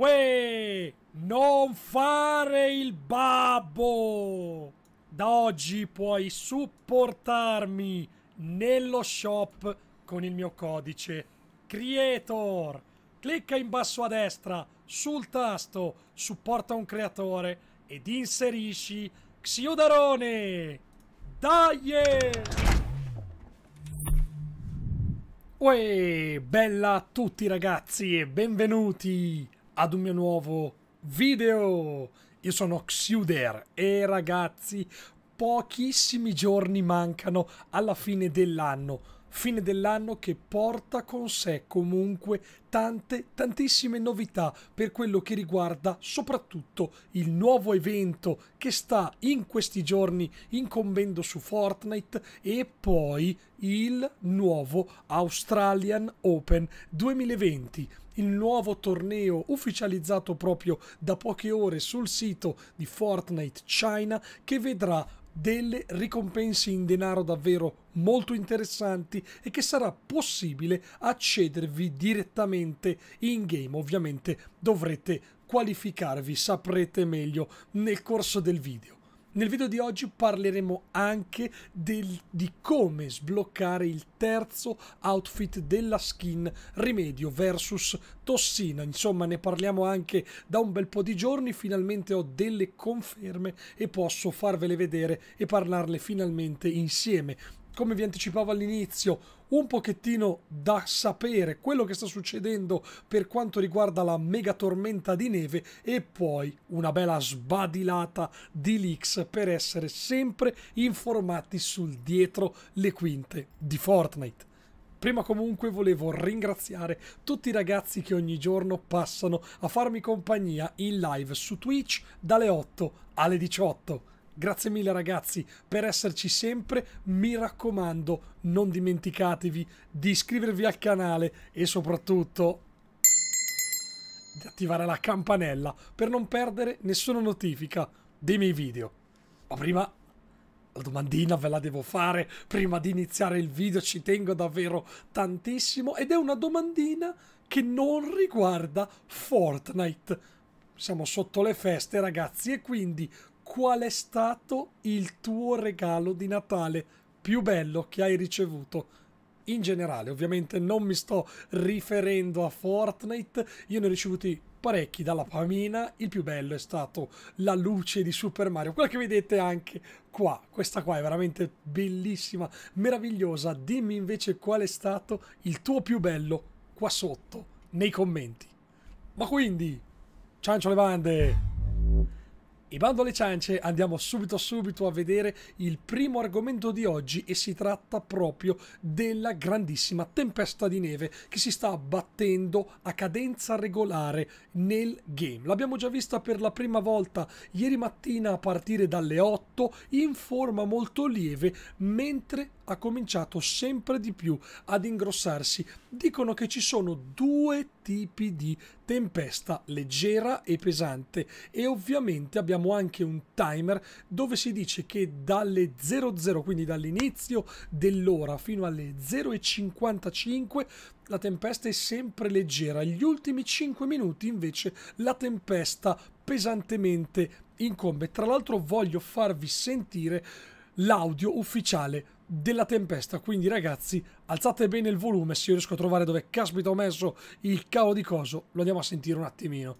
Uè, non fare il babbo! Da oggi puoi supportarmi nello shop con il mio codice Creator. Clicca in basso a destra sul tasto Supporta un creatore ed inserisci Xiodarone. Dai! Uè, bella a tutti ragazzi e benvenuti ad un mio nuovo video. Io sono Xuder e ragazzi, pochissimi giorni mancano alla fine dell'anno fine dell'anno che porta con sé comunque tante, tantissime novità per quello che riguarda soprattutto il nuovo evento che sta in questi giorni incombendo su Fortnite e poi il nuovo Australian Open 2020 il nuovo torneo ufficializzato proprio da poche ore sul sito di Fortnite China che vedrà delle ricompense in denaro davvero molto interessanti e che sarà possibile accedervi direttamente in game. Ovviamente dovrete qualificarvi, saprete meglio nel corso del video. Nel video di oggi parleremo anche del, di come sbloccare il terzo outfit della skin Rimedio versus Tossina. Insomma, ne parliamo anche da un bel po' di giorni. Finalmente ho delle conferme e posso farvele vedere e parlarle finalmente insieme come vi anticipavo all'inizio, un pochettino da sapere quello che sta succedendo per quanto riguarda la mega tormenta di neve e poi una bella sbadilata di leaks per essere sempre informati sul dietro le quinte di Fortnite. Prima comunque volevo ringraziare tutti i ragazzi che ogni giorno passano a farmi compagnia in live su Twitch dalle 8 alle 18. Grazie mille ragazzi per esserci sempre. Mi raccomando, non dimenticatevi di iscrivervi al canale e soprattutto di attivare la campanella per non perdere nessuna notifica dei miei video. Ma prima la domandina ve la devo fare prima di iniziare il video, ci tengo davvero tantissimo ed è una domandina che non riguarda Fortnite. Siamo sotto le feste ragazzi e quindi qual è stato il tuo regalo di Natale più bello che hai ricevuto? In generale, ovviamente non mi sto riferendo a Fortnite, io ne ho ricevuti parecchi dalla Pamina, il più bello è stato la luce di Super Mario, quella che vedete anche qua, questa qua è veramente bellissima, meravigliosa, dimmi invece qual è stato il tuo più bello qua sotto, nei commenti. Ma quindi, ciancio le bande! E bando alle ciance, andiamo subito subito a vedere il primo argomento di oggi e si tratta proprio della grandissima tempesta di neve che si sta abbattendo a cadenza regolare nel game. L'abbiamo già vista per la prima volta ieri mattina a partire dalle 8 in forma molto lieve mentre ha cominciato sempre di più ad ingrossarsi. Dicono che ci sono due tipi di tempesta, leggera e pesante, e ovviamente abbiamo anche un timer dove si dice che dalle 00, quindi dall'inizio dell'ora fino alle 0,55 la tempesta è sempre leggera, gli ultimi 5 minuti invece la tempesta pesantemente incombe. Tra l'altro voglio farvi sentire l'audio ufficiale della tempesta. Quindi ragazzi, alzate bene il volume, se io riesco a trovare dove caspita ho messo il cavo di coso, lo andiamo a sentire un attimino.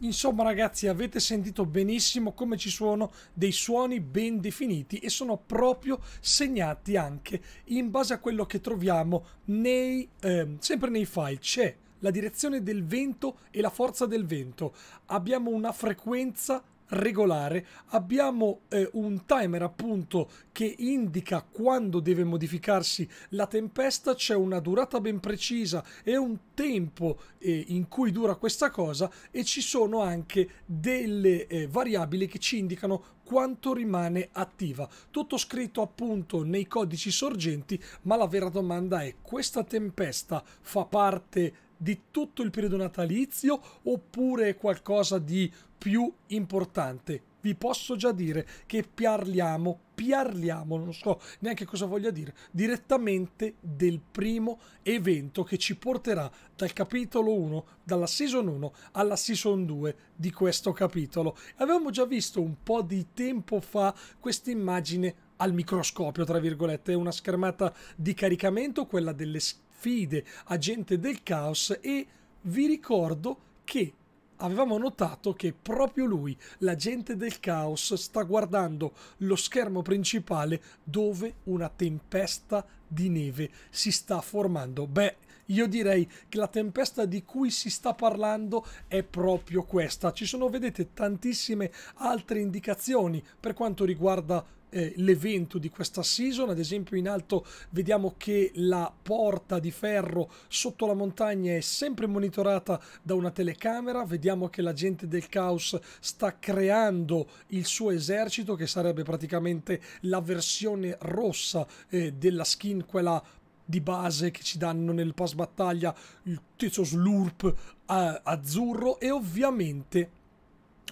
Insomma ragazzi avete sentito benissimo come ci sono dei suoni ben definiti e sono proprio segnati anche in base a quello che troviamo nei, eh, sempre nei file. C'è la direzione del vento e la forza del vento. Abbiamo una frequenza regolare abbiamo eh, un timer appunto che indica quando deve modificarsi la tempesta, c'è una durata ben precisa e un tempo eh, in cui dura questa cosa e ci sono anche delle eh, variabili che ci indicano quanto rimane attiva. Tutto scritto appunto nei codici sorgenti, ma la vera domanda è questa tempesta fa parte di tutto il periodo natalizio oppure qualcosa di più importante. Vi posso già dire che parliamo, parliamo, non so neanche cosa voglia dire, direttamente del primo evento che ci porterà dal capitolo 1, dalla season 1 alla season 2 di questo capitolo. Avevamo già visto un po' di tempo fa questa immagine al microscopio, tra virgolette, una schermata di caricamento, quella delle schermate sfide, agente del caos e vi ricordo che avevamo notato che proprio lui, l'agente del caos, sta guardando lo schermo principale dove una tempesta di neve si sta formando. Beh, io direi che la tempesta di cui si sta parlando è proprio questa. Ci sono, vedete, tantissime altre indicazioni per quanto riguarda eh, l'evento di questa season. Ad esempio, in alto vediamo che la porta di ferro sotto la montagna è sempre monitorata da una telecamera. Vediamo che la gente del caos sta creando il suo esercito, che sarebbe praticamente la versione rossa eh, della skin, quella di base che ci danno nel pass battaglia il tizio slurp eh, azzurro e ovviamente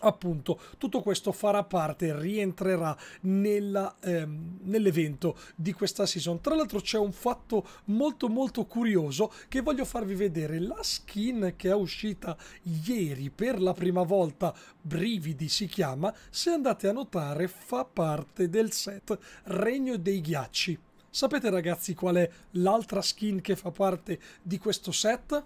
appunto tutto questo farà parte rientrerà ehm, nell'evento di questa season tra l'altro c'è un fatto molto molto curioso che voglio farvi vedere la skin che è uscita ieri per la prima volta brividi si chiama se andate a notare fa parte del set regno dei ghiacci sapete ragazzi qual è l'altra skin che fa parte di questo set?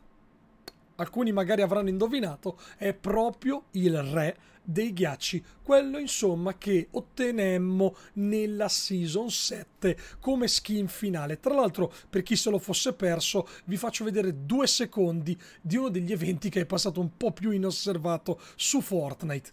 alcuni magari avranno indovinato, è proprio il re dei ghiacci, quello insomma che ottenemmo nella season 7 come skin finale. Tra l'altro, per chi se lo fosse perso, vi faccio vedere due secondi di uno degli eventi che è passato un po' più inosservato su Fortnite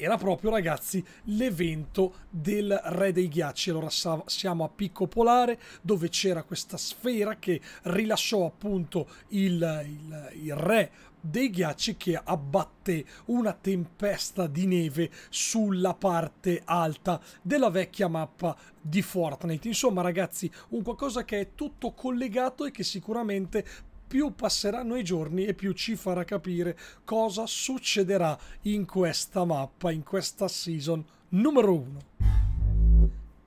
era proprio, ragazzi, l'evento del Re dei Ghiacci. Allora siamo a Picco Polare, dove c'era questa sfera che rilasciò appunto il, il, il Re dei ghiacci che abbatté una tempesta di neve sulla parte alta della vecchia mappa di Fortnite. Insomma, ragazzi, un qualcosa che è tutto collegato e che sicuramente più passeranno i giorni e più ci farà capire cosa succederà in questa mappa, in questa season numero 1.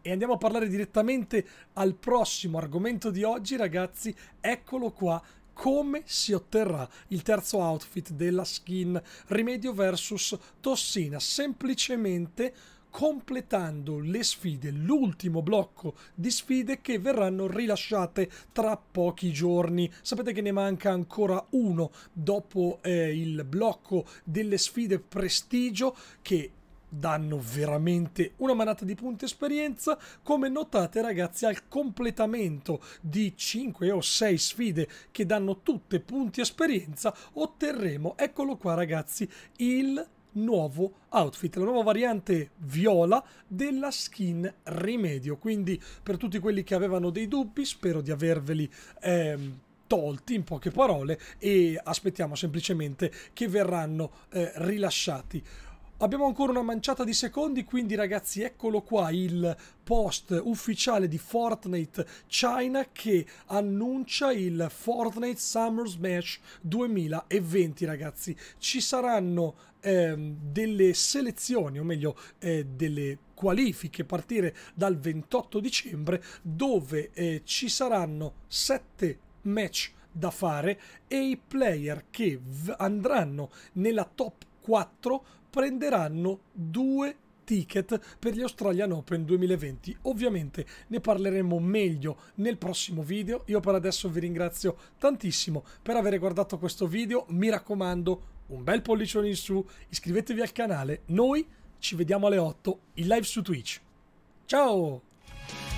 E andiamo a parlare direttamente al prossimo argomento di oggi, ragazzi. Eccolo qua, come si otterrà il terzo outfit della skin Rimedio versus Tossina. Semplicemente completando le sfide, l'ultimo blocco di sfide che verranno rilasciate tra pochi giorni. Sapete che ne manca ancora uno dopo eh, il blocco delle sfide prestigio che danno veramente una manata di punti esperienza come notate ragazzi al completamento di 5 o 6 sfide che danno tutte punti esperienza otterremo eccolo qua ragazzi il nuovo outfit, la nuova variante viola della skin Rimedio. Quindi per tutti quelli che avevano dei dubbi, spero di averveli... Ehm, tolti in poche parole e aspettiamo semplicemente che verranno eh, rilasciati Abbiamo ancora una manciata di secondi, quindi ragazzi eccolo qua il post ufficiale di Fortnite China che annuncia il Fortnite Summer Smash 2020 ragazzi. Ci saranno ehm, delle selezioni, o meglio eh, delle qualifiche a partire dal 28 dicembre dove eh, ci saranno 7 match da fare e i player che andranno nella top 4 prenderanno due ticket per gli Australian Open 2020. Ovviamente ne parleremo meglio nel prossimo video. Io per adesso vi ringrazio tantissimo per aver guardato questo video. Mi raccomando, un bel pollicione in su, iscrivetevi al canale. Noi ci vediamo alle 8 in live su Twitch. Ciao!